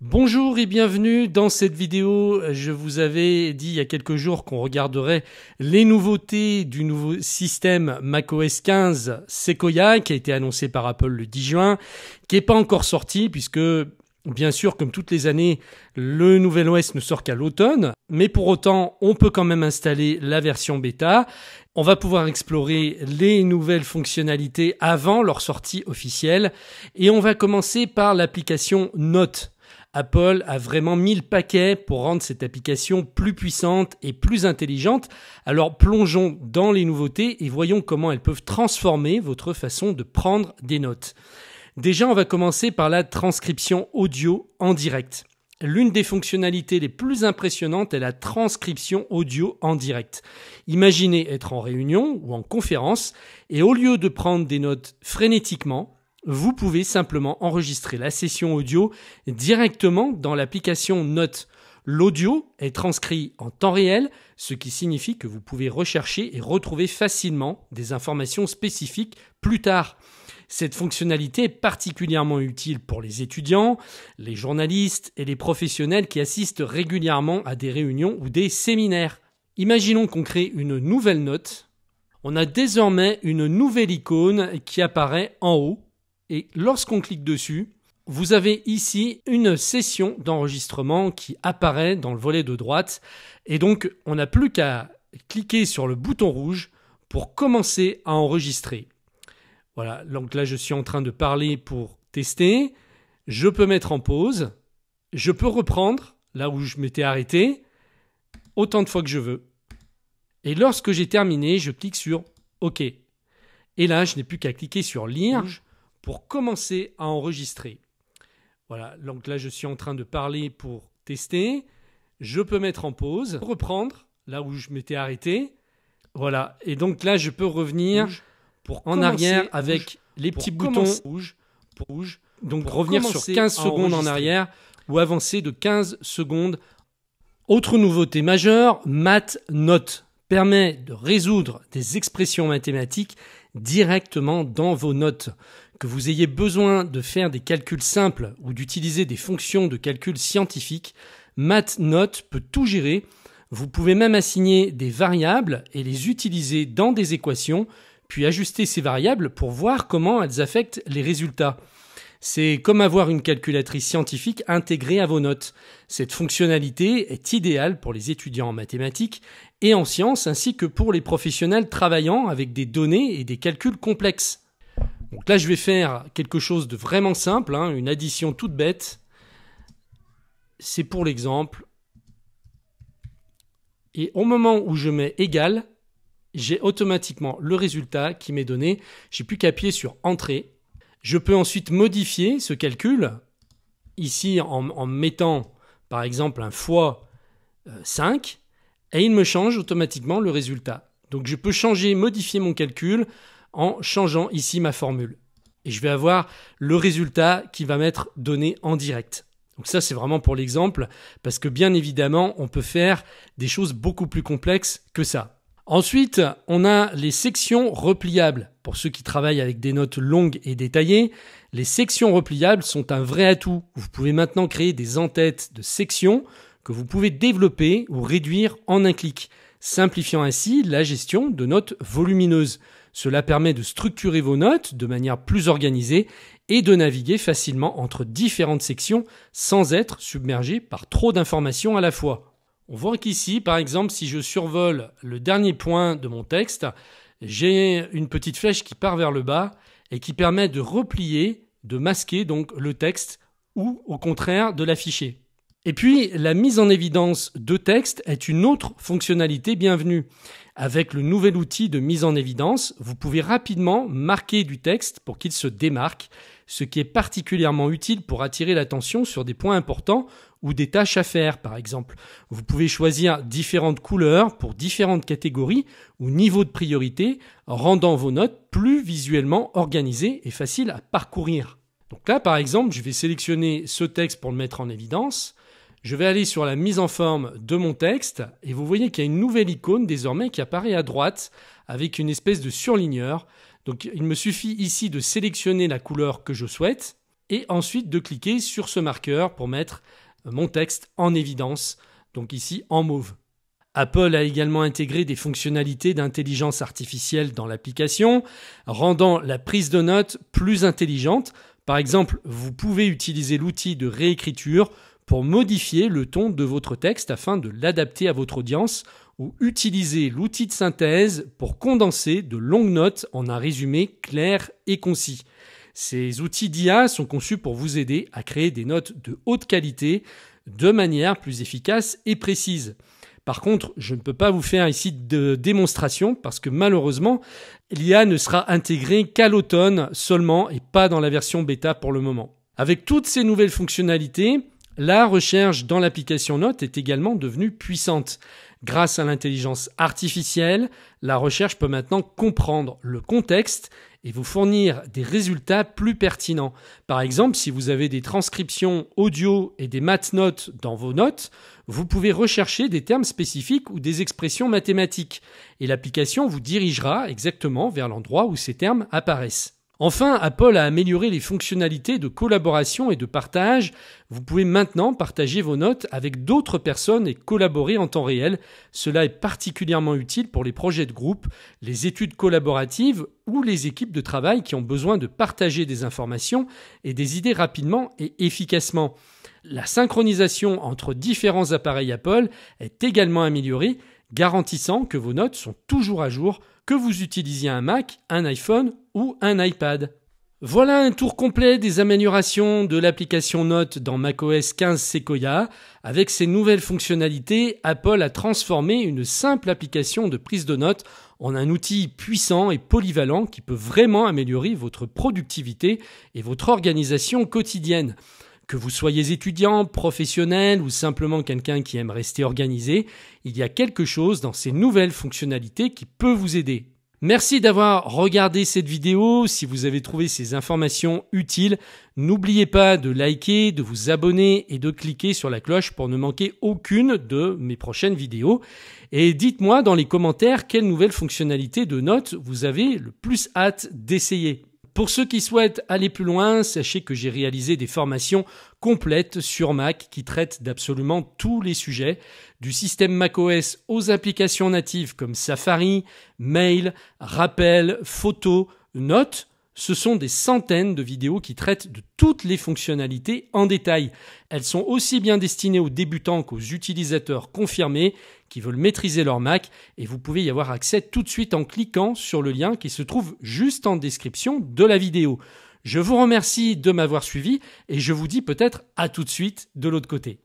Bonjour et bienvenue dans cette vidéo. Je vous avais dit il y a quelques jours qu'on regarderait les nouveautés du nouveau système macOS 15 Sequoia qui a été annoncé par Apple le 10 juin, qui n'est pas encore sorti puisque Bien sûr, comme toutes les années, le nouvel OS ne sort qu'à l'automne, mais pour autant, on peut quand même installer la version bêta. On va pouvoir explorer les nouvelles fonctionnalités avant leur sortie officielle. Et on va commencer par l'application Note Apple a vraiment mis le paquet pour rendre cette application plus puissante et plus intelligente. Alors plongeons dans les nouveautés et voyons comment elles peuvent transformer votre façon de prendre des notes. Déjà, on va commencer par la transcription audio en direct. L'une des fonctionnalités les plus impressionnantes est la transcription audio en direct. Imaginez être en réunion ou en conférence et au lieu de prendre des notes frénétiquement, vous pouvez simplement enregistrer la session audio directement dans l'application Note. L'audio est transcrit en temps réel, ce qui signifie que vous pouvez rechercher et retrouver facilement des informations spécifiques plus tard. Cette fonctionnalité est particulièrement utile pour les étudiants, les journalistes et les professionnels qui assistent régulièrement à des réunions ou des séminaires. Imaginons qu'on crée une nouvelle note. On a désormais une nouvelle icône qui apparaît en haut et lorsqu'on clique dessus, vous avez ici une session d'enregistrement qui apparaît dans le volet de droite. Et donc, on n'a plus qu'à cliquer sur le bouton rouge pour commencer à enregistrer. Voilà, donc là, je suis en train de parler pour tester. Je peux mettre en pause. Je peux reprendre là où je m'étais arrêté autant de fois que je veux. Et lorsque j'ai terminé, je clique sur OK. Et là, je n'ai plus qu'à cliquer sur lire pour commencer à enregistrer. Voilà, donc là je suis en train de parler pour tester. Je peux mettre en pause, reprendre là où je m'étais arrêté. Voilà, et donc là je peux revenir pour en arrière avec les petits boutons rouge, Donc revenir sur 15 secondes en arrière ou avancer de 15 secondes. Autre nouveauté majeure, math note permet de résoudre des expressions mathématiques directement dans vos notes. Que vous ayez besoin de faire des calculs simples ou d'utiliser des fonctions de calcul scientifique, MathNote peut tout gérer. Vous pouvez même assigner des variables et les utiliser dans des équations, puis ajuster ces variables pour voir comment elles affectent les résultats. C'est comme avoir une calculatrice scientifique intégrée à vos notes. Cette fonctionnalité est idéale pour les étudiants en mathématiques et en sciences ainsi que pour les professionnels travaillant avec des données et des calculs complexes. Donc là, je vais faire quelque chose de vraiment simple, hein, une addition toute bête. C'est pour l'exemple. Et au moment où je mets égal, j'ai automatiquement le résultat qui m'est donné. J'ai plus qu'à appuyer sur entrée je peux ensuite modifier ce calcul, ici en, mettant par exemple un fois 5, euh, et il me change automatiquement le résultat. Donc je peux changer, modifier mon calcul en changeant ici ma formule. Et je vais avoir le résultat qui va m'être donné en direct. Donc ça, c'est vraiment pour l'exemple, parce que bien évidemment, on peut faire des choses beaucoup plus complexes que ça. Ensuite, on a les sections repliables. Pour ceux qui travaillent avec des notes longues et détaillées, les sections repliables sont un vrai atout. Vous pouvez maintenant créer des entêtes de sections que vous pouvez développer ou réduire en un clic, simplifiant ainsi la gestion de notes volumineuses. Cela permet de structurer vos notes de manière plus organisée et de naviguer facilement entre différentes sections sans être submergé par trop d'informations à la fois. On voit qu'ici, par exemple, si je survole le dernier point de mon texte, j'ai une petite flèche qui part vers le bas et qui permet de replier, de masquer donc le texte ou au contraire de l'afficher. Et puis, la mise en évidence de texte est une autre fonctionnalité bienvenue. Avec le nouvel outil de mise en évidence, vous pouvez rapidement marquer du texte pour qu'il se démarque ce qui est particulièrement utile pour attirer l'attention sur des points importants ou des tâches à faire, par exemple. Vous pouvez choisir différentes couleurs pour différentes catégories ou niveaux de priorité, rendant vos notes plus visuellement organisées et faciles à parcourir. Donc là, par exemple, je vais sélectionner ce texte pour le mettre en évidence. Je vais aller sur la mise en forme de mon texte et vous voyez qu'il y a une nouvelle icône désormais qui apparaît à droite avec une espèce de surligneur donc il me suffit ici de sélectionner la couleur que je souhaite et ensuite de cliquer sur ce marqueur pour mettre euh, mon texte en évidence, donc ici en mauve. Apple a également intégré des fonctionnalités d'intelligence artificielle dans l'application, rendant la prise de notes plus intelligente. Par exemple, vous pouvez utiliser l'outil de réécriture pour modifier le ton de votre texte afin de l'adapter à votre audience ou utiliser l'outil de synthèse pour condenser de longues notes en un résumé clair et concis. Ces outils d'IA sont conçus pour vous aider à créer des notes de haute qualité de manière plus efficace et précise. Par contre, je ne peux pas vous faire ici de démonstration parce que malheureusement, l'IA ne sera intégrée qu'à l'automne seulement et pas dans la version bêta pour le moment. Avec toutes ces nouvelles fonctionnalités, la recherche dans l'application Note est également devenue puissante. Grâce à l'intelligence artificielle, la recherche peut maintenant comprendre le contexte et vous fournir des résultats plus pertinents. Par exemple, si vous avez des transcriptions audio et des maths notes dans vos notes, vous pouvez rechercher des termes spécifiques ou des expressions mathématiques et l'application vous dirigera exactement vers l'endroit où ces termes apparaissent. Enfin, Apple a amélioré les fonctionnalités de collaboration et de partage. Vous pouvez maintenant partager vos notes avec d'autres personnes et collaborer en temps réel. Cela est particulièrement utile pour les projets de groupe, les études collaboratives ou les équipes de travail qui ont besoin de partager des informations et des idées rapidement et efficacement. La synchronisation entre différents appareils Apple est également améliorée garantissant que vos notes sont toujours à jour, que vous utilisiez un Mac, un iPhone ou un iPad. Voilà un tour complet des améliorations de l'application Notes dans macOS 15 Sequoia. Avec ces nouvelles fonctionnalités, Apple a transformé une simple application de prise de notes en un outil puissant et polyvalent qui peut vraiment améliorer votre productivité et votre organisation quotidienne. Que vous soyez étudiant, professionnel ou simplement quelqu'un qui aime rester organisé, il y a quelque chose dans ces nouvelles fonctionnalités qui peut vous aider. Merci d'avoir regardé cette vidéo. Si vous avez trouvé ces informations utiles, n'oubliez pas de liker, de vous abonner et de cliquer sur la cloche pour ne manquer aucune de mes prochaines vidéos. Et dites-moi dans les commentaires quelles nouvelles fonctionnalités de notes vous avez le plus hâte d'essayer. Pour ceux qui souhaitent aller plus loin, sachez que j'ai réalisé des formations complètes sur Mac qui traitent d'absolument tous les sujets, du système macOS aux applications natives comme Safari, Mail, Rappel, Photos, Notes. Ce sont des centaines de vidéos qui traitent de toutes les fonctionnalités en détail. Elles sont aussi bien destinées aux débutants qu'aux utilisateurs confirmés qui veulent maîtriser leur Mac et vous pouvez y avoir accès tout de suite en cliquant sur le lien qui se trouve juste en description de la vidéo. Je vous remercie de m'avoir suivi et je vous dis peut-être à tout de suite de l'autre côté.